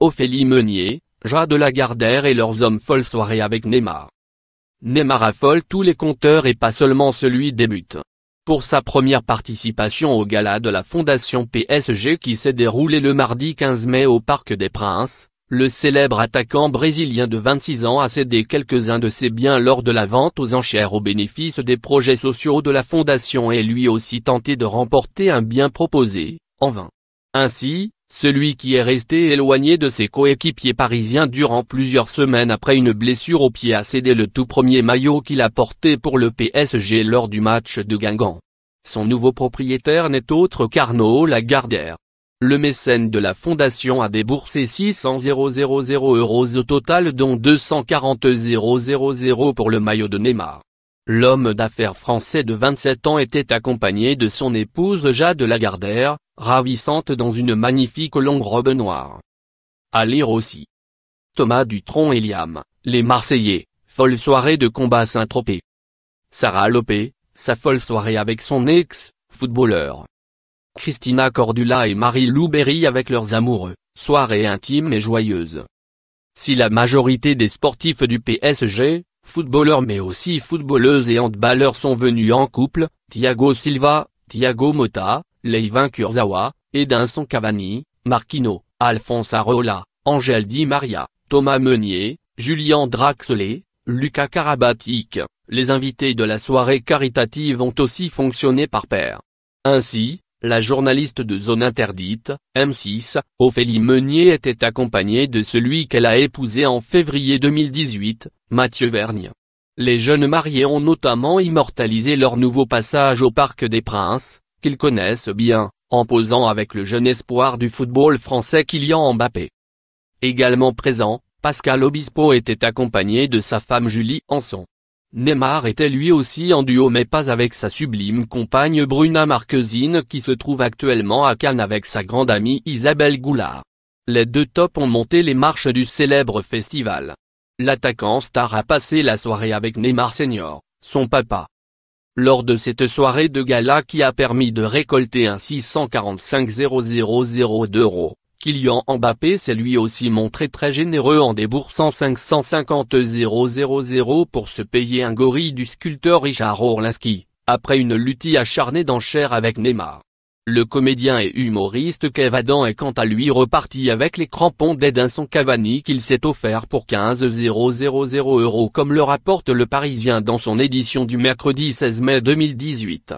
Ophélie Meunier, Jade Lagardère et leurs hommes folles soirée avec Neymar. Neymar affole tous les compteurs et pas seulement celui des buts. Pour sa première participation au gala de la Fondation PSG qui s'est déroulé le mardi 15 mai au Parc des Princes, le célèbre attaquant brésilien de 26 ans a cédé quelques-uns de ses biens lors de la vente aux enchères au bénéfice des projets sociaux de la Fondation et lui aussi tenté de remporter un bien proposé, en vain. Ainsi, celui qui est resté éloigné de ses coéquipiers parisiens durant plusieurs semaines après une blessure au pied a cédé le tout premier maillot qu'il a porté pour le PSG lors du match de Guingamp. Son nouveau propriétaire n'est autre qu'Arnaud Lagardère. Le mécène de la fondation a déboursé 600 000 euros au total dont 240 000 pour le maillot de Neymar. L'homme d'affaires français de 27 ans était accompagné de son épouse Jade Lagardère, ravissante dans une magnifique longue robe noire. À lire aussi. Thomas Dutronc et Liam, les Marseillais, folle soirée de combat Saint-Tropez. Sarah Lopé, sa folle soirée avec son ex, footballeur. Christina Cordula et Marie Louberry avec leurs amoureux, soirée intime et joyeuse. Si la majorité des sportifs du PSG, footballeurs mais aussi footballeuses et handballeurs sont venus en couple, Thiago Silva, Thiago Motta, Leivin Kurzawa, Edinson Cavani, Marquino, Alfonso Arola, Angel Di Maria, Thomas Meunier, Julian Draxler, Luca Karabatic. Les invités de la soirée caritative ont aussi fonctionné par pair. Ainsi, la journaliste de Zone Interdite, M6, Ophélie Meunier était accompagnée de celui qu'elle a épousé en février 2018, Mathieu Vergne. Les jeunes mariés ont notamment immortalisé leur nouveau passage au Parc des Princes, qu'ils connaissent bien, en posant avec le jeune espoir du football français Kylian Mbappé. Également présent, Pascal Obispo était accompagné de sa femme Julie Anson. Neymar était lui aussi en duo mais pas avec sa sublime compagne Bruna Marquezine qui se trouve actuellement à Cannes avec sa grande amie Isabelle Goulard. Les deux tops ont monté les marches du célèbre festival. L'attaquant star a passé la soirée avec Neymar Senior, son papa. Lors de cette soirée de gala qui a permis de récolter un 645 000 d'euros. Kylian Mbappé s'est lui aussi montré très généreux en déboursant 550 000 pour se payer un gorille du sculpteur Richard Orlinski, après une lutte acharnée d'enchères avec Neymar. Le comédien et humoriste Adam est quant à lui reparti avec les crampons d'Edinson Cavani qu'il s'est offert pour 15 000 euros comme le rapporte le Parisien dans son édition du mercredi 16 mai 2018.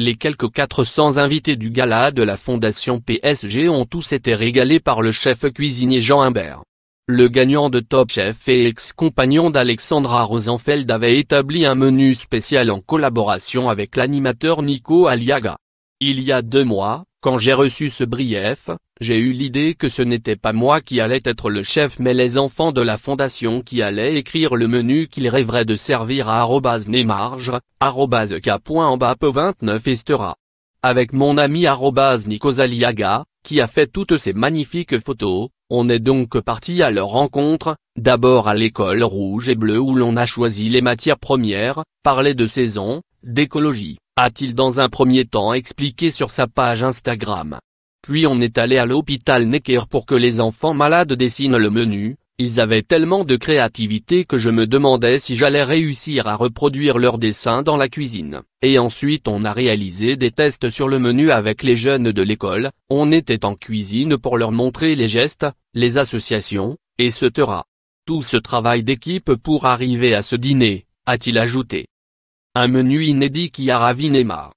Les quelques 400 invités du gala de la Fondation PSG ont tous été régalés par le chef cuisinier Jean Imbert. Le gagnant de Top Chef et ex-compagnon d'Alexandra Rosenfeld avait établi un menu spécial en collaboration avec l'animateur Nico Aliaga. Il y a deux mois, quand j'ai reçu ce brief, j'ai eu l'idée que ce n'était pas moi qui allait être le chef mais les enfants de la fondation qui allaient écrire le menu qu'ils rêveraient de servir à arrobase k.embap29 estera. Avec mon ami @nicosaliaga, qui a fait toutes ces magnifiques photos, on est donc parti à leur rencontre, d'abord à l'école rouge et bleue où l'on a choisi les matières premières, parler de saison, d'écologie, a-t-il dans un premier temps expliqué sur sa page Instagram. Puis on est allé à l'hôpital Necker pour que les enfants malades dessinent le menu, ils avaient tellement de créativité que je me demandais si j'allais réussir à reproduire leurs dessins dans la cuisine. Et ensuite on a réalisé des tests sur le menu avec les jeunes de l'école, on était en cuisine pour leur montrer les gestes, les associations, et etc. Tout ce travail d'équipe pour arriver à ce dîner, a-t-il ajouté. Un menu inédit qui a ravi Neymar.